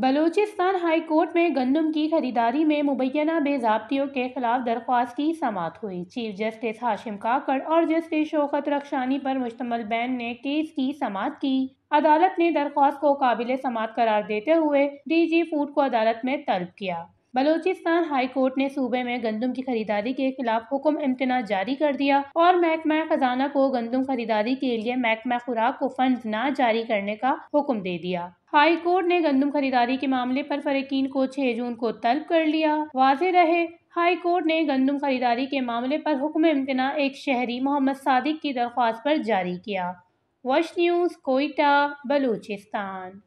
Balochistan high court में गंदम की खरीदारी में मुबैना बेजाबतियों के खिलाफ दरख्वास्त की समात हुई चीफ जस्टिस हाशिम काकड़ और जस्टिस शोकत रक्षानी पर मुश्तमल बैन ने केस की समात की अदालत ने दरख्वास्त को काबिल समात करार देते हुए डीजी फूड को अदालत में तलब किया बलूचिस्तान हाई कोर्ट ने सूबे में गंदम की खरीदारी के खिलाफ हुक्म इम्तना जारी कर दिया और महकमा खजाना को गंदम खरीदारी के लिए महकमा खुराक को फंड न जारी करने का हुक्म दे दिया हाई कोर्ट ने गंदम खरीदारी के मामले पर फरकीन को 6 जून को तलब कर लिया वाज रहे हाई कोर्ट ने गंदम खरीदारी के मामले पर हुक्म इम्तना एक शहरी मोहम्मद सादिक की दरख्वास्त पर जारी किया वश न्यूज़ कोयटा बलूचिस्तान